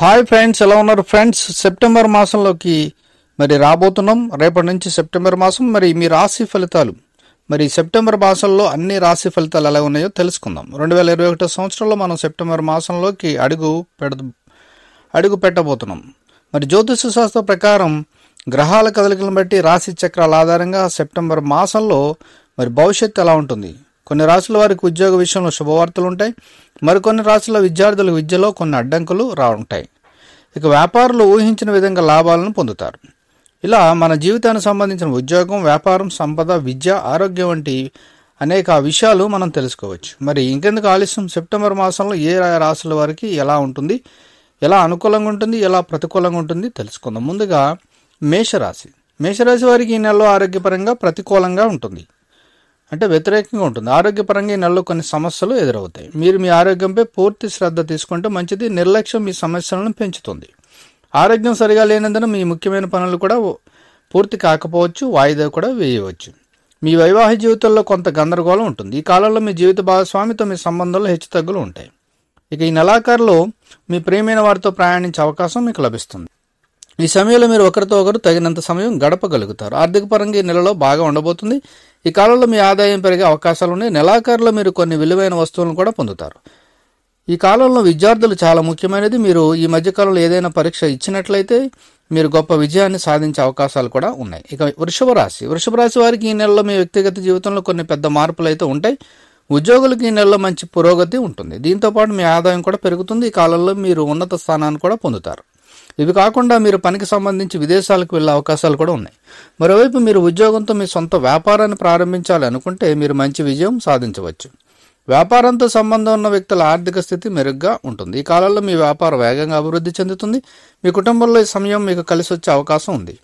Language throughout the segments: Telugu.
హాయ్ ఫ్రెండ్స్ ఎలా ఉన్నారు ఫ్రెండ్స్ సెప్టెంబర్ మాసంలోకి మరి రాబోతున్నాం రేపటి నుంచి సెప్టెంబర్ మాసం మరి మీ రాశి ఫలితాలు మరి సెప్టెంబర్ మాసంలో అన్ని రాశి ఫలితాలు ఎలా ఉన్నాయో తెలుసుకుందాం రెండు వేల ఇరవై ఒకటో సంవత్సరంలో మనం సెప్టెంబర్ మాసంలోకి అడుగు పెడ అడుగు పెట్టబోతున్నాం మరి జ్యోతిష శాస్త్ర ప్రకారం గ్రహాల కదలికలను బట్టి రాశి చక్రాల ఆధారంగా సెప్టెంబర్ మాసంలో మరి భవిష్యత్తు ఎలా ఉంటుంది కొన్ని రాశుల వారికి ఉద్యోగ విషయంలో శుభవార్తలు ఉంటాయి మరికొన్ని రాశుల విద్యార్థుల విద్యలో కొన్ని అడ్డంకులు రావుంటాయి ఇక వ్యాపారులు ఊహించిన విధంగా లాభాలను పొందుతారు ఇలా మన జీవితానికి సంబంధించిన ఉద్యోగం వ్యాపారం సంపద విద్య ఆరోగ్యం వంటి అనేక విషయాలు మనం తెలుసుకోవచ్చు మరి ఇంకెందుకు ఆలస్యం సెప్టెంబర్ మాసంలో ఏ రాశుల వారికి ఎలా ఉంటుంది ఎలా అనుకూలంగా ఉంటుంది ఎలా ప్రతికూలంగా ఉంటుంది తెలుసుకుందాం ముందుగా మేషరాశి మేషరాశి వారికి ఈ నెలలో ఆరోగ్యపరంగా ప్రతికూలంగా ఉంటుంది అంటే వ్యతిరేకంగా ఉంటుంది ఆరోగ్యపరంగా ఈ నెలలో కొన్ని సమస్యలు ఎదురవుతాయి మీరు మీ ఆరోగ్యంపై పూర్తి శ్రద్ధ తీసుకుంటే మంచిది నిర్లక్ష్యం మీ సమస్యలను పెంచుతుంది ఆరోగ్యం సరిగా లేనందున మీ ముఖ్యమైన పనులు కూడా పూర్తి కాకపోవచ్చు వాయిదా కూడా వేయవచ్చు మీ వైవాహిక జీవితంలో కొంత గందరగోళం ఉంటుంది ఈ కాలంలో మీ జీవిత భాగస్వామితో మీ సంబంధంలో హెచ్చుతగ్గులు ఉంటాయి ఇక ఈ నెలాఖరులో మీ ప్రియమైన వారితో ప్రయాణించే అవకాశం మీకు లభిస్తుంది ఈ సమయంలో మీరు ఒకరితో ఒకరు తగినంత సమయం గడపగలుగుతారు ఆర్థిక పరంగా ఈ నెలలో బాగా ఉండబోతుంది ఈ కాలంలో మీ ఆదాయం పెరిగే అవకాశాలు ఉన్నాయి నెలాఖరులో మీరు కొన్ని విలువైన వస్తువులను కూడా పొందుతారు ఈ కాలంలో విద్యార్థులు చాలా ముఖ్యమైనది మీరు ఈ మధ్యకాలంలో ఏదైనా పరీక్ష ఇచ్చినట్లయితే మీరు గొప్ప విజయాన్ని సాధించే అవకాశాలు కూడా ఉన్నాయి ఇక వృషభ రాశి వృషభ రాశి వారికి ఈ నెలలో మీ వ్యక్తిగత జీవితంలో కొన్ని పెద్ద మార్పులు అయితే ఉంటాయి ఉద్యోగులకు ఈ నెలలో మంచి పురోగతి ఉంటుంది దీంతోపాటు మీ ఆదాయం కూడా పెరుగుతుంది ఈ కాలంలో మీరు ఉన్నత స్థానాన్ని కూడా పొందుతారు ఇవి కాకుండా మీరు పనికి సంబంధించి విదేశాలకు వెళ్ళే అవకాశాలు కూడా ఉన్నాయి మరోవైపు మీరు ఉద్యోగంతో మీ సొంత వ్యాపారాన్ని ప్రారంభించాలి అనుకుంటే మీరు మంచి విజయం సాధించవచ్చు వ్యాపారంతో సంబంధం ఉన్న వ్యక్తుల ఆర్థిక స్థితి మెరుగ్గా ఉంటుంది ఈ కాలంలో మీ వ్యాపారం వేగంగా అభివృద్ధి చెందుతుంది మీ కుటుంబంలో ఈ సమయం మీకు కలిసి వచ్చే అవకాశం ఉంది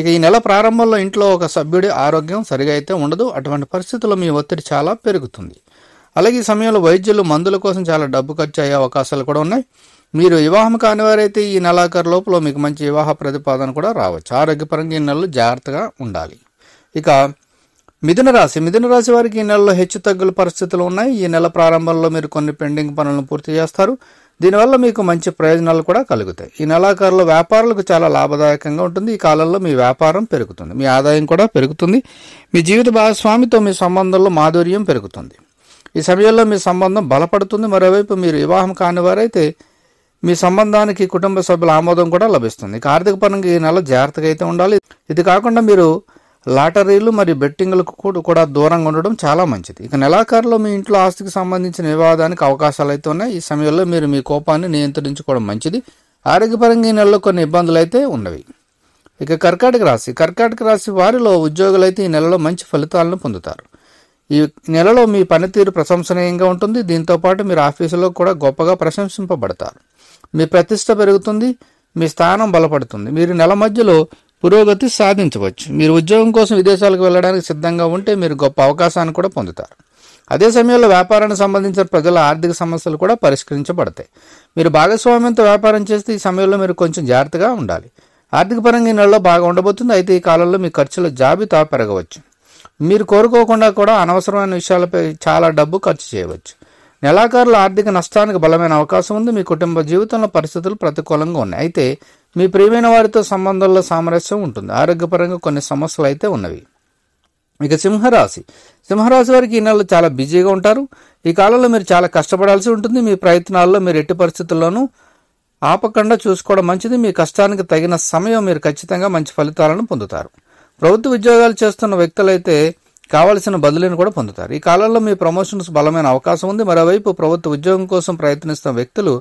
ఇక ఈ నెల ప్రారంభంలో ఇంట్లో ఒక సభ్యుడి ఆరోగ్యం సరిగా అయితే ఉండదు అటువంటి పరిస్థితుల్లో మీ ఒత్తిడి చాలా పెరుగుతుంది అలాగే ఈ సమయంలో వైద్యులు మందుల కోసం చాలా డబ్బు ఖర్చు అయ్యే అవకాశాలు కూడా ఉన్నాయి మీరు వివాహం కాని వారైతే ఈ నెలాఖరు లోపల మీకు మంచి వివాహ ప్రతిపాదన కూడా రావచ్చు ఆరోగ్యపరంగా ఈ నెలలు జాగ్రత్తగా ఉండాలి ఇక మిథున రాశి మిథున రాశి వారికి ఈ నెలలో హెచ్చు తగ్గుల పరిస్థితులు ఉన్నాయి ఈ నెల ప్రారంభంలో మీరు కొన్ని పెండింగ్ పనులను పూర్తి చేస్తారు దీనివల్ల మీకు మంచి ప్రయోజనాలు కూడా కలుగుతాయి ఈ నెలాఖరులో వ్యాపారాలకు చాలా లాభదాయకంగా ఉంటుంది ఈ కాలంలో మీ వ్యాపారం పెరుగుతుంది మీ ఆదాయం కూడా పెరుగుతుంది మీ జీవిత భాగస్వామితో మీ సంబంధంలో మాధుర్యం పెరుగుతుంది ఈ సమయంలో మీ సంబంధం బలపడుతుంది మరోవైపు మీరు వివాహం కాని వారైతే మీ సంబంధానికి కుటుంబ సభ్యుల ఆమోదం కూడా లభిస్తుంది ఇక ఆర్థిక పరంగా ఈ నెల జాగ్రత్తగా అయితే ఉండాలి ఇది కాకుండా మీరు లాటరీలు మరియు బెట్టింగ్లకు కూడా దూరంగా ఉండడం చాలా మంచిది ఇక నెలాఖరులో మీ ఇంట్లో ఆస్తికి సంబంధించిన వివాదానికి అవకాశాలు అయితే ఉన్నాయి ఈ సమయంలో మీరు మీ కోపాన్ని నియంత్రించుకోవడం మంచిది ఆరోగ్యపరంగా ఈ నెలలో కొన్ని ఇబ్బందులు అయితే ఉన్నవి ఇక కర్కాటక రాశి కర్కాటక రాశి వారిలో ఉద్యోగులైతే ఈ నెలలో మంచి ఫలితాలను పొందుతారు ఈ నెలలో మీ పనితీరు ప్రశంసనీయంగా ఉంటుంది దీంతోపాటు మీరు ఆఫీసులో కూడా గొప్పగా ప్రశంసింపబడతారు మీ ప్రతిష్ట పెరుగుతుంది మీ స్థానం బలపడుతుంది మీరు నెల మధ్యలో పురోగతి సాధించవచ్చు మీరు ఉద్యోగం కోసం విదేశాలకు వెళ్ళడానికి సిద్ధంగా ఉంటే మీరు గొప్ప అవకాశాన్ని కూడా పొందుతారు అదే సమయంలో వ్యాపారానికి సంబంధించిన ప్రజల ఆర్థిక సమస్యలు కూడా పరిష్కరించబడతాయి మీరు భాగస్వామ్యంతో వ్యాపారం చేస్తే ఈ సమయంలో మీరు కొంచెం జాగ్రత్తగా ఉండాలి ఆర్థిక పరంగా నెలలో బాగా ఉండబోతుంది అయితే ఈ కాలంలో మీ ఖర్చుల జాబితా పెరగవచ్చు మీరు కోరుకోకుండా కూడా అనవసరమైన విషయాలపై చాలా డబ్బు ఖర్చు చేయవచ్చు నెలాఖరుల ఆర్థిక నష్టానికి బలమైన అవకాశం ఉంది మీ కుటుంబ జీవితంలో పరిస్థితులు ప్రతికూలంగా ఉన్నాయి అయితే మీ ప్రియమైన వారితో సంబంధంలో సామరస్యం ఉంటుంది ఆరోగ్యపరంగా కొన్ని సమస్యలు అయితే ఉన్నవి ఇక సింహరాశి సింహరాశి వారికి ఈ నెలలో చాలా బిజీగా ఉంటారు ఈ కాలంలో మీరు చాలా కష్టపడాల్సి ఉంటుంది మీ ప్రయత్నాల్లో మీరు ఎట్టి పరిస్థితుల్లోనూ ఆపకుండా చూసుకోవడం మంచిది మీ కష్టానికి తగిన సమయం మీరు ఖచ్చితంగా మంచి ఫలితాలను పొందుతారు ప్రభుత్వ ఉద్యోగాలు చేస్తున్న వ్యక్తులైతే కావలసిన బదులను కూడా పొందుతారు ఈ కాలంలో మీ ప్రమోషన్స్ బలమైన అవకాశం ఉంది మరోవైపు ప్రభుత్వ ఉద్యోగం కోసం ప్రయత్నిస్తున్న వ్యక్తులు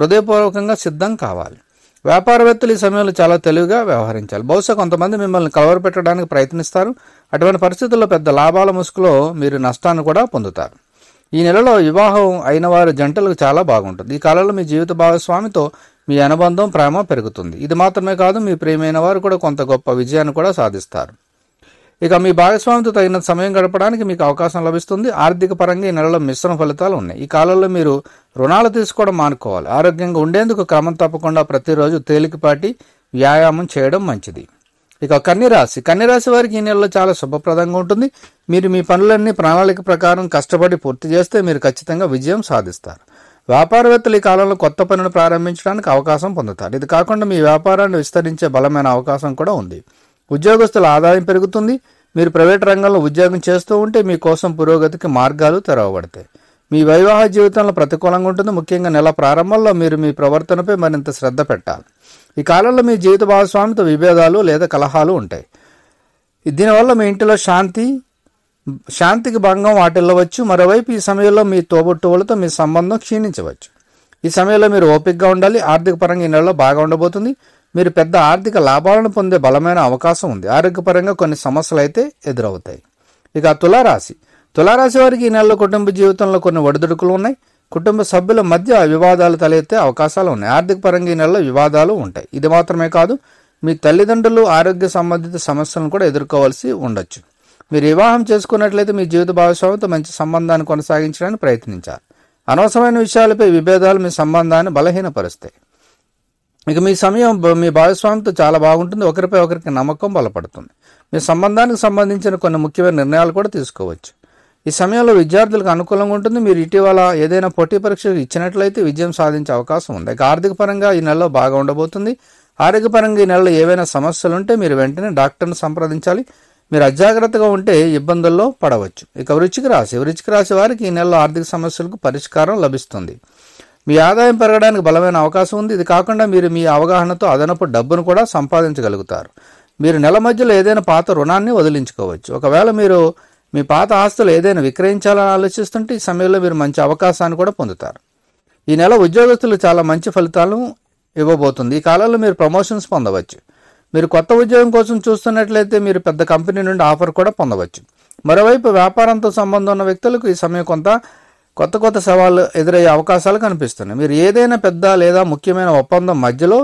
హృదయపూర్వకంగా సిద్ధం కావాలి వ్యాపారవేత్తలు ఈ సమయంలో చాలా తెలివిగా వ్యవహరించాలి బహుశా కొంతమంది మిమ్మల్ని పెట్టడానికి ప్రయత్నిస్తారు అటువంటి పరిస్థితుల్లో పెద్ద లాభాల ముసుగులో మీరు నష్టాన్ని కూడా పొందుతారు ఈ నెలలో వివాహం అయిన వారి జంటలకు చాలా బాగుంటుంది ఈ కాలంలో మీ జీవిత భాగస్వామితో మీ అనుబంధం ప్రేమ పెరుగుతుంది ఇది మాత్రమే కాదు మీ ప్రేమైన వారు కూడా కొంత గొప్ప విజయాన్ని కూడా సాధిస్తారు ఇక మీ భాగస్వామితో తగిన సమయం గడపడానికి మీకు అవకాశం లభిస్తుంది ఆర్థిక పరంగా ఈ నెలలో మిశ్రమ ఫలితాలు ఉన్నాయి ఈ కాలంలో మీరు రుణాలు తీసుకోవడం మానుకోవాలి ఆరోగ్యంగా ఉండేందుకు క్రమం తప్పకుండా ప్రతిరోజు తేలికపాటి వ్యాయామం చేయడం మంచిది ఇక కన్యరాశి కన్యరాశి వారికి ఈ నెలలో చాలా శుభప్రదంగా ఉంటుంది మీరు మీ పనులన్నీ ప్రణాళిక ప్రకారం కష్టపడి పూర్తి చేస్తే మీరు ఖచ్చితంగా విజయం సాధిస్తారు వ్యాపారవేత్తలు ఈ కాలంలో కొత్త పనులు ప్రారంభించడానికి అవకాశం పొందుతారు ఇది కాకుండా మీ వ్యాపారాన్ని విస్తరించే బలమైన అవకాశం కూడా ఉంది ఉద్యోగస్తుల ఆదాయం పెరుగుతుంది మీరు ప్రైవేట్ రంగంలో ఉద్యోగం చేస్తూ ఉంటే మీకోసం పురోగతికి మార్గాలు తెరవబడతాయి మీ వివాహ జీవితంలో ప్రతికూలంగా ఉంటుంది ముఖ్యంగా నెల ప్రారంభంలో మీరు మీ ప్రవర్తనపై మరింత శ్రద్ధ పెట్టాలి ఈ కాలంలో మీ జీవిత భాగస్వామితో విభేదాలు లేదా కలహాలు ఉంటాయి దీనివల్ల మీ ఇంటిలో శాంతి శాంతికి భంగం వాటిల్లవచ్చు మరోవైపు ఈ సమయంలో మీ తోబుట్టువులతో మీ సంబంధం క్షీణించవచ్చు ఈ సమయంలో మీరు ఓపికగా ఉండాలి ఆర్థిక పరంగా ఈ నెలలో బాగా ఉండబోతుంది మీరు పెద్ద ఆర్థిక లాభాలను పొందే బలమైన అవకాశం ఉంది ఆరోగ్యపరంగా కొన్ని సమస్యలు అయితే ఎదురవుతాయి ఇక తులారాశి తులారాశి వారికి ఈ నెలలో కుటుంబ జీవితంలో కొన్ని ఒడిదుడుకులు ఉన్నాయి కుటుంబ సభ్యుల మధ్య వివాదాలు తలెత్తే అవకాశాలు ఉన్నాయి ఆర్థిక పరంగా ఈ నెలలో వివాదాలు ఉంటాయి ఇది మాత్రమే కాదు మీ తల్లిదండ్రులు ఆరోగ్య సంబంధిత సమస్యలను కూడా ఎదుర్కోవాల్సి ఉండొచ్చు మీరు వివాహం చేసుకున్నట్లయితే మీ జీవిత భాగస్వామితో మంచి సంబంధాన్ని కొనసాగించడానికి ప్రయత్నించాలి అనవసరమైన విషయాలపై విభేదాలు మీ సంబంధాన్ని బలహీనపరుస్తాయి ఇక మీ సమయం మీ భాగస్వామితో చాలా బాగుంటుంది ఒకరిపై ఒకరికి నమ్మకం బలపడుతుంది మీ సంబంధానికి సంబంధించిన కొన్ని ముఖ్యమైన నిర్ణయాలు కూడా తీసుకోవచ్చు ఈ సమయంలో విద్యార్థులకు అనుకూలంగా ఉంటుంది మీరు ఇటీవల ఏదైనా పోటీ పరీక్షలు ఇచ్చినట్లయితే విజయం సాధించే అవకాశం ఉంది ఇక ఆర్థిక పరంగా ఈ నెలలో బాగా ఉండబోతుంది ఆరోగ్యపరంగా ఈ నెలలో ఏవైనా సమస్యలు ఉంటే మీరు వెంటనే డాక్టర్ను సంప్రదించాలి మీరు అజాగ్రత్తగా ఉంటే ఇబ్బందుల్లో పడవచ్చు ఇక వృచ్చిక రాశి వృచ్చిక రాశి వారికి ఈ నెలలో ఆర్థిక సమస్యలకు పరిష్కారం లభిస్తుంది మీ ఆదాయం పెరగడానికి బలమైన అవకాశం ఉంది ఇది కాకుండా మీరు మీ అవగాహనతో అదనపు డబ్బును కూడా సంపాదించగలుగుతారు మీరు నెల మధ్యలో ఏదైనా పాత రుణాన్ని వదిలించుకోవచ్చు ఒకవేళ మీరు మీ పాత ఆస్తులు ఏదైనా విక్రయించాలని ఆలోచిస్తుంటే ఈ సమయంలో మీరు మంచి అవకాశాన్ని కూడా పొందుతారు ఈ నెల ఉద్యోగస్తులు చాలా మంచి ఫలితాలను ఇవ్వబోతుంది ఈ కాలంలో మీరు ప్రమోషన్స్ పొందవచ్చు మీరు కొత్త ఉద్యోగం కోసం చూస్తున్నట్లయితే మీరు పెద్ద కంపెనీ నుండి ఆఫర్ కూడా పొందవచ్చు మరోవైపు వ్యాపారంతో సంబంధం ఉన్న వ్యక్తులకు ఈ సమయం కొంత కొత్త కొత్త సవాళ్ళు ఎదురయ్యే అవకాశాలు కనిపిస్తున్నాయి మీరు ఏదైనా పెద్ద లేదా ముఖ్యమైన ఒప్పందం మధ్యలో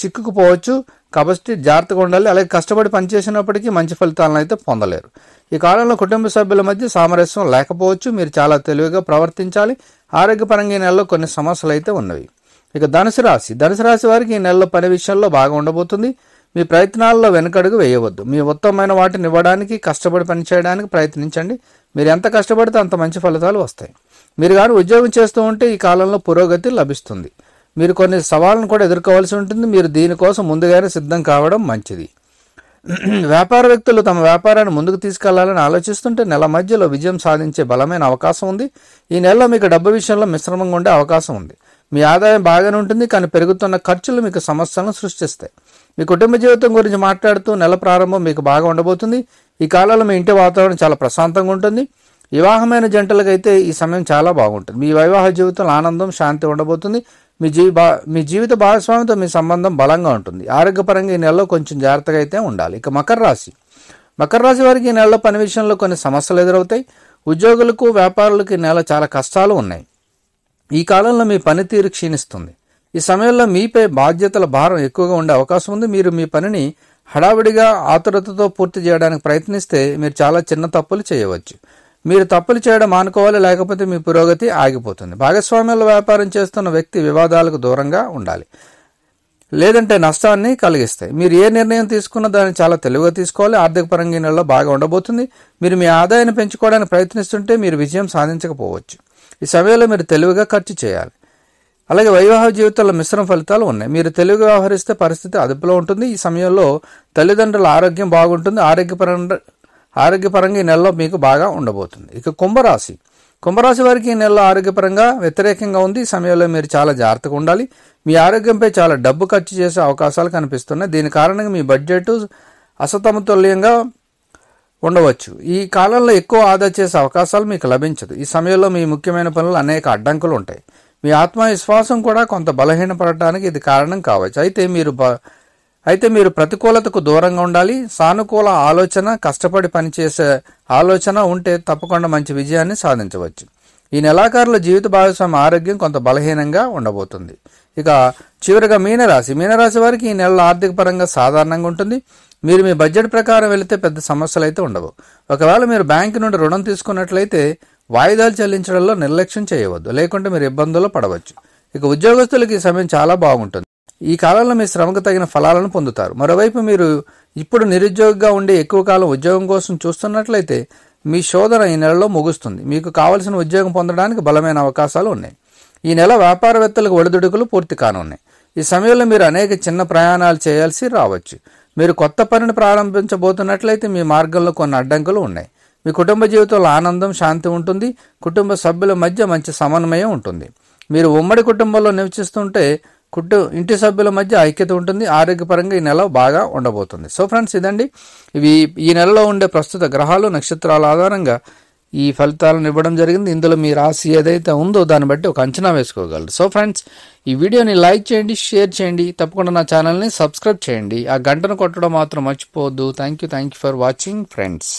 చిక్కుకుపోవచ్చు కాబట్టి జాగ్రత్తగా ఉండాలి అలాగే కష్టపడి పనిచేసినప్పటికీ మంచి ఫలితాలను అయితే పొందలేరు ఈ కాలంలో కుటుంబ సభ్యుల మధ్య సామరస్యం లేకపోవచ్చు మీరు చాలా తెలివిగా ప్రవర్తించాలి ఆరోగ్యపరంగా ఈ నెలలో కొన్ని సమస్యలు అయితే ఉన్నవి ఇక ధనుసు రాశి ధనుసు రాశి వారికి ఈ నెలలో పని విషయంలో బాగా ఉండబోతుంది మీ ప్రయత్నాల్లో వెనుకడుగు వేయవద్దు మీ ఉత్తమమైన వాటిని ఇవ్వడానికి కష్టపడి పనిచేయడానికి ప్రయత్నించండి మీరు ఎంత కష్టపడితే అంత మంచి ఫలితాలు వస్తాయి మీరు కానీ ఉద్యోగం చేస్తూ ఉంటే ఈ కాలంలో పురోగతి లభిస్తుంది మీరు కొన్ని సవాళ్ళను కూడా ఎదుర్కోవాల్సి ఉంటుంది మీరు దీనికోసం ముందుగానే సిద్ధం కావడం మంచిది వ్యాపార వ్యక్తులు తమ వ్యాపారాన్ని ముందుకు తీసుకెళ్లాలని ఆలోచిస్తుంటే నెల మధ్యలో విజయం సాధించే బలమైన అవకాశం ఉంది ఈ నెలలో మీకు డబ్బు విషయంలో మిశ్రమంగా ఉండే అవకాశం ఉంది మీ ఆదాయం బాగానే ఉంటుంది కానీ పెరుగుతున్న ఖర్చులు మీకు సమస్యలను సృష్టిస్తాయి మీ కుటుంబ జీవితం గురించి మాట్లాడుతూ నెల ప్రారంభం మీకు బాగా ఉండబోతుంది ఈ కాలంలో మీ ఇంటి వాతావరణం చాలా ప్రశాంతంగా ఉంటుంది వివాహమైన జంటలకైతే ఈ సమయం చాలా బాగుంటుంది మీ వైవాహ జీవితంలో ఆనందం శాంతి ఉండబోతుంది మీ జీవి మీ జీవిత భాగస్వామితో మీ సంబంధం బలంగా ఉంటుంది ఆరోగ్యపరంగా ఈ నెలలో కొంచెం జాగ్రత్తగా అయితే ఉండాలి ఇక మకర రాశి మకర రాశి వారికి ఈ నెలలో పని విషయంలో కొన్ని సమస్యలు ఎదురవుతాయి ఉద్యోగులకు వ్యాపారులకు ఈ నెల చాలా కష్టాలు ఉన్నాయి ఈ కాలంలో మీ పనితీరు క్షీణిస్తుంది ఈ సమయంలో మీపై బాధ్యతల భారం ఎక్కువగా ఉండే అవకాశం ఉంది మీరు మీ పనిని హడావిడిగా ఆతురతతో పూర్తి చేయడానికి ప్రయత్నిస్తే మీరు చాలా చిన్న తప్పులు చేయవచ్చు మీరు తప్పులు చేయడం మానుకోవాలి లేకపోతే మీ పురోగతి ఆగిపోతుంది భాగస్వామ్యాల వ్యాపారం చేస్తున్న వ్యక్తి వివాదాలకు దూరంగా ఉండాలి లేదంటే నష్టాన్ని కలిగిస్తాయి మీరు ఏ నిర్ణయం తీసుకున్నా దాన్ని చాలా తెలివిగా తీసుకోవాలి ఆర్థిక పరంగా నెలలో బాగా ఉండబోతుంది మీరు మీ ఆదాయాన్ని పెంచుకోవడానికి ప్రయత్నిస్తుంటే మీరు విజయం సాధించకపోవచ్చు ఈ సమయంలో మీరు తెలివిగా ఖర్చు చేయాలి అలాగే వైవాహ జీవితంలో మిశ్రమ ఫలితాలు ఉన్నాయి మీరు తెలివిగా వ్యవహరిస్తే పరిస్థితి అదుపులో ఉంటుంది ఈ సమయంలో తల్లిదండ్రుల ఆరోగ్యం బాగుంటుంది ఆరోగ్యపరంగా ఆరోగ్యపరంగా ఈ నెలలో మీకు బాగా ఉండబోతుంది ఇక కుంభరాశి కుంభరాశి వారికి ఈ నెలలో ఆరోగ్యపరంగా వ్యతిరేకంగా ఉంది ఈ సమయంలో మీరు చాలా జాగ్రత్తగా ఉండాలి మీ ఆరోగ్యంపై చాలా డబ్బు ఖర్చు చేసే అవకాశాలు కనిపిస్తున్నాయి దీని కారణంగా మీ బడ్జెట్ అసతమతుల్యంగా ఉండవచ్చు ఈ కాలంలో ఎక్కువ ఆదా చేసే అవకాశాలు మీకు లభించదు ఈ సమయంలో మీ ముఖ్యమైన పనులు అనేక అడ్డంకులు ఉంటాయి మీ ఆత్మవిశ్వాసం కూడా కొంత బలహీనపడటానికి ఇది కారణం కావచ్చు అయితే మీరు అయితే మీరు ప్రతికూలతకు దూరంగా ఉండాలి సానుకూల ఆలోచన కష్టపడి పనిచేసే ఆలోచన ఉంటే తప్పకుండా మంచి విజయాన్ని సాధించవచ్చు ఈ నెలాకారుల జీవిత భాగస్వామి ఆరోగ్యం కొంత బలహీనంగా ఉండబోతుంది ఇక చివరిగా మీనరాశి మీనరాశి వారికి ఈ నెల ఆర్థిక పరంగా సాధారణంగా ఉంటుంది మీరు మీ బడ్జెట్ ప్రకారం వెళితే పెద్ద సమస్యలు అయితే ఉండవు ఒకవేళ మీరు బ్యాంకు నుండి రుణం తీసుకున్నట్లయితే వాయిదాలు చెల్లించడంలో నిర్లక్ష్యం చేయవద్దు లేకుంటే మీరు ఇబ్బందులు పడవచ్చు ఇక ఉద్యోగస్తులకు ఈ సమయం చాలా బాగుంటుంది ఈ కాలంలో మీ శ్రమకు తగిన ఫలాలను పొందుతారు మరోవైపు మీరు ఇప్పుడు నిరుద్యోగిగా ఉండి ఎక్కువ కాలం ఉద్యోగం కోసం చూస్తున్నట్లయితే మీ శోధన ఈ నెలలో ముగుస్తుంది మీకు కావలసిన ఉద్యోగం పొందడానికి బలమైన అవకాశాలు ఉన్నాయి ఈ నెల వ్యాపారవేత్తలకు ఒడిదుడుకులు పూర్తి కానున్నాయి ఈ సమయంలో మీరు అనేక చిన్న ప్రయాణాలు చేయాల్సి రావచ్చు మీరు కొత్త పనిని ప్రారంభించబోతున్నట్లయితే మీ మార్గంలో కొన్ని అడ్డంకులు ఉన్నాయి మీ కుటుంబ జీవితంలో ఆనందం శాంతి ఉంటుంది కుటుంబ సభ్యుల మధ్య మంచి సమన్వయం ఉంటుంది మీరు ఉమ్మడి కుటుంబంలో నివసిస్తుంటే కుట్టు ఇంటి సభ్యుల మధ్య ఐక్యత ఉంటుంది ఆరోగ్యపరంగా ఈ నెల బాగా ఉండబోతుంది సో ఫ్రెండ్స్ ఇదండి ఇవి ఈ నెలలో ఉండే ప్రస్తుత గ్రహాలు నక్షత్రాల ఆధారంగా ఈ ఫలితాలను ఇవ్వడం జరిగింది ఇందులో మీ రాశి ఏదైతే ఉందో దాన్ని బట్టి ఒక అంచనా వేసుకోగలరు సో ఫ్రెండ్స్ ఈ వీడియోని లైక్ చేయండి షేర్ చేయండి తప్పకుండా నా ఛానల్ని సబ్స్క్రైబ్ చేయండి ఆ గంటను కొట్టడం మాత్రం మర్చిపోవద్దు thank you thank you for watching friends